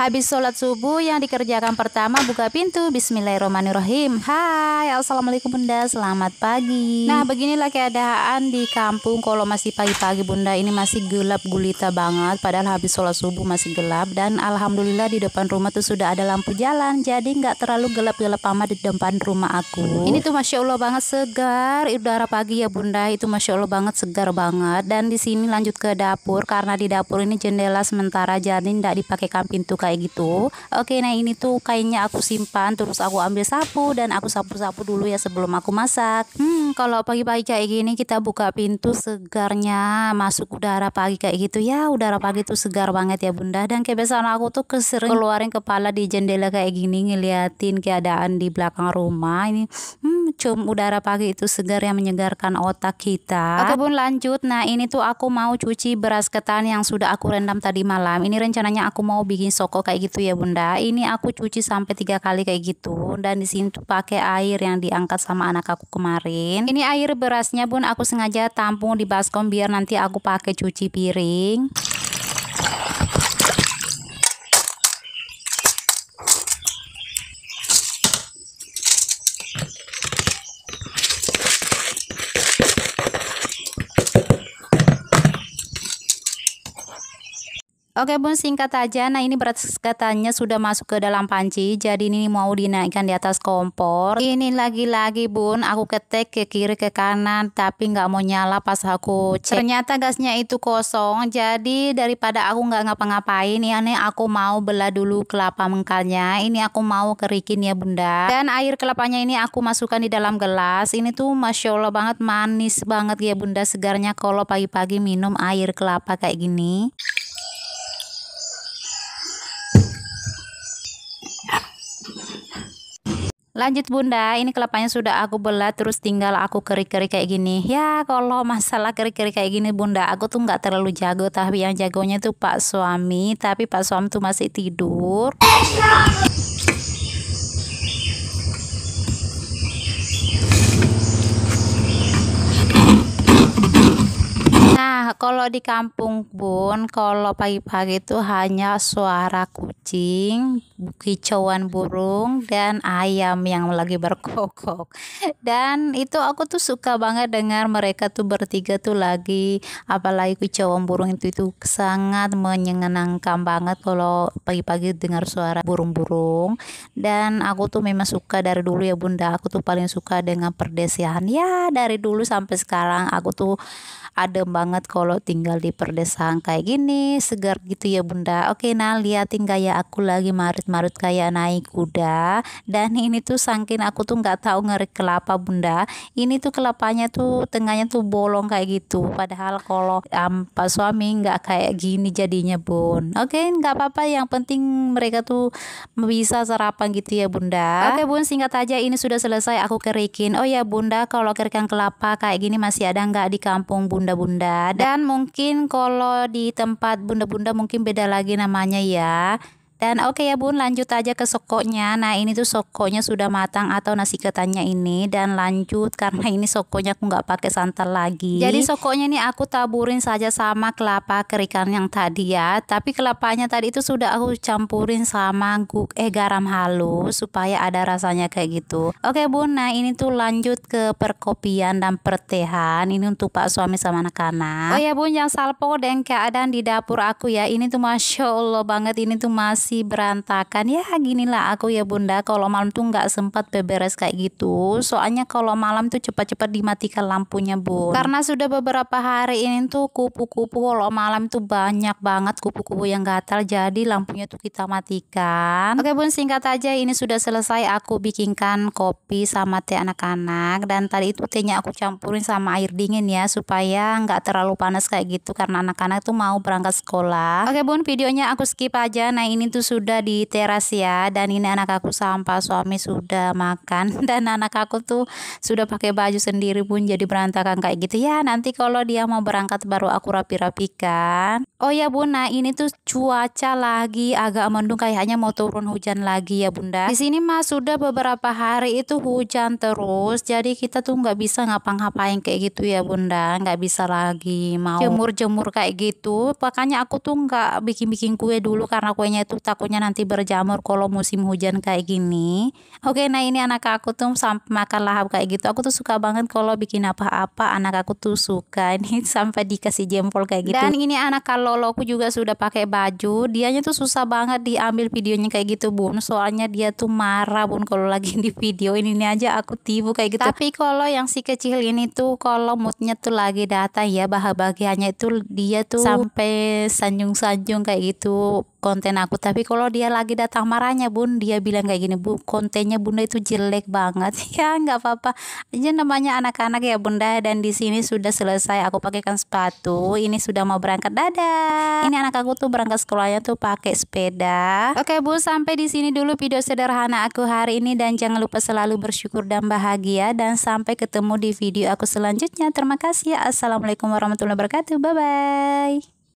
Habis sholat subuh yang dikerjakan pertama buka pintu Bismillahirrahmanirrahim Hai Assalamualaikum Bunda Selamat pagi Nah beginilah keadaan di kampung Kalau masih pagi-pagi Bunda ini masih gelap gulita banget Padahal habis sholat subuh masih gelap Dan Alhamdulillah di depan rumah tuh sudah ada lampu jalan Jadi nggak terlalu gelap-gelap amat di depan rumah aku Ini tuh Masya Allah banget segar Udara pagi ya Bunda itu Masya Allah banget segar banget Dan di sini lanjut ke dapur Karena di dapur ini jendela sementara jadi nggak dipakai pintu kayak kayak gitu oke nah ini tuh kainnya aku simpan terus aku ambil sapu dan aku sapu-sapu dulu ya sebelum aku masak hmm kalau pagi-pagi kayak gini kita buka pintu segarnya masuk udara pagi kayak gitu ya udara pagi tuh segar banget ya bunda dan kebiasaan aku tuh kesering keluarin kepala di jendela kayak gini ngeliatin keadaan di belakang rumah ini hmm cum udara pagi itu segar yang menyegarkan otak kita oke bun lanjut nah ini tuh aku mau cuci beras ketan yang sudah aku rendam tadi malam ini rencananya aku mau bikin soko kok kayak gitu ya bunda ini aku cuci sampai tiga kali kayak gitu dan di sini tuh pakai air yang diangkat sama anak aku kemarin ini air berasnya bun aku sengaja tampung di baskom biar nanti aku pakai cuci piring Oke bun singkat aja. Nah ini berat katanya sudah masuk ke dalam panci. Jadi ini mau dinaikkan di atas kompor. Ini lagi-lagi bun aku ketik ke kiri ke kanan tapi nggak mau nyala pas aku cek. Ternyata gasnya itu kosong. Jadi daripada aku nggak ngapa-ngapain ya nih aku mau belah dulu kelapa mengkalnya. Ini aku mau kerikin ya bunda. Dan air kelapanya ini aku masukkan di dalam gelas. Ini tuh masya Allah banget manis banget ya bunda segarnya kalau pagi-pagi minum air kelapa kayak gini. Lanjut bunda, ini kelapanya sudah aku belah terus tinggal aku keri-keri kayak gini. Ya kalau masalah keri-keri kayak gini bunda, aku tuh nggak terlalu jago. Tapi yang jagonya tuh pak suami, tapi pak suami tuh masih tidur. Nah Nah, kalau di kampung pun, kalau pagi-pagi itu hanya suara kucing, kicauan burung, dan ayam yang lagi berkokok. Dan itu aku tuh suka banget dengar mereka tuh bertiga tuh lagi, apalagi kicauan burung itu itu sangat menyenangkan banget kalau pagi-pagi dengar suara burung-burung. Dan aku tuh memang suka dari dulu ya bunda, aku tuh paling suka dengan perdesian. Ya dari dulu sampai sekarang aku tuh adem banget kok kalau tinggal di perdesaan kayak gini segar gitu ya bunda oke nah liatin kayak aku lagi marut-marut kayak naik kuda dan ini tuh sangkin aku tuh nggak tahu ngeri kelapa bunda ini tuh kelapanya tuh tengahnya tuh bolong kayak gitu padahal kalau um, pak suami nggak kayak gini jadinya bun oke nggak apa-apa yang penting mereka tuh bisa sarapan gitu ya bunda oke bun singkat aja ini sudah selesai aku kerikin oh ya bunda kalau kerikan kelapa kayak gini masih ada nggak di kampung bunda-bunda dan mungkin kalau di tempat bunda-bunda mungkin beda lagi namanya ya dan oke okay ya bun lanjut aja ke sokonya Nah ini tuh sokonya sudah matang atau nasi ketannya ini Dan lanjut karena ini sokonya aku nggak pakai santan lagi Jadi sokonya ini aku taburin saja sama kelapa kerikan yang tadi ya Tapi kelapanya tadi itu sudah aku campurin sama guk eh garam halus Supaya ada rasanya kayak gitu Oke okay bun nah ini tuh lanjut ke perkopian dan pertehan Ini untuk pak suami sama anak-anak Oh ya bun yang salpo dan keadaan di dapur aku ya Ini tuh Masya Allah banget ini tuh masih masih berantakan ya ginilah aku ya bunda kalau malam tuh nggak sempat beberes kayak gitu soalnya kalau malam tuh cepat-cepat dimatikan lampunya bun karena sudah beberapa hari ini tuh kupu-kupu kalau malam tuh banyak banget kupu-kupu yang gatal jadi lampunya tuh kita matikan oke bun singkat aja ini sudah selesai aku bikinkan kopi sama teh anak-anak dan tadi itu tehnya aku campurin sama air dingin ya supaya nggak terlalu panas kayak gitu karena anak-anak tuh mau berangkat sekolah oke bun videonya aku skip aja nah ini tuh sudah di teras ya dan ini anak aku sampah suami sudah makan dan anak aku tuh sudah pakai baju sendiri pun jadi berantakan kayak gitu ya nanti kalau dia mau berangkat baru aku rapi-rapikan oh ya bunda ini tuh cuaca lagi agak mendung kayaknya mau turun hujan lagi ya bunda di sini mah sudah beberapa hari itu hujan terus jadi kita tuh nggak bisa ngapa-ngapain kayak gitu ya bunda nggak bisa lagi mau jemur-jemur kayak gitu makanya aku tuh nggak bikin-bikin kue dulu karena kuenya itu takutnya nanti berjamur kalau musim hujan kayak gini oke nah ini anak aku tuh makan lahap kayak gitu aku tuh suka banget kalau bikin apa-apa anak aku tuh suka ini sampai dikasih jempol kayak gitu dan ini anak aku juga sudah pakai baju dianya tuh susah banget diambil videonya kayak gitu bun soalnya dia tuh marah bun kalau lagi di video ini, ini aja aku tipu kayak gitu tapi kalau yang si kecil ini tuh kalau moodnya tuh lagi datang ya bahagianya itu dia tuh sampai sanjung-sanjung kayak gitu konten aku tapi kalau dia lagi datang marahnya bun dia bilang kayak gini bu kontennya bunda itu jelek banget ya nggak apa-apa aja namanya anak-anak ya bunda dan di sini sudah selesai aku pakaikan sepatu ini sudah mau berangkat dadah ini anak aku tuh berangkat sekolahnya tuh pakai sepeda oke bu sampai di sini dulu video sederhana aku hari ini dan jangan lupa selalu bersyukur dan bahagia dan sampai ketemu di video aku selanjutnya terima kasih ya. assalamualaikum warahmatullahi wabarakatuh bye bye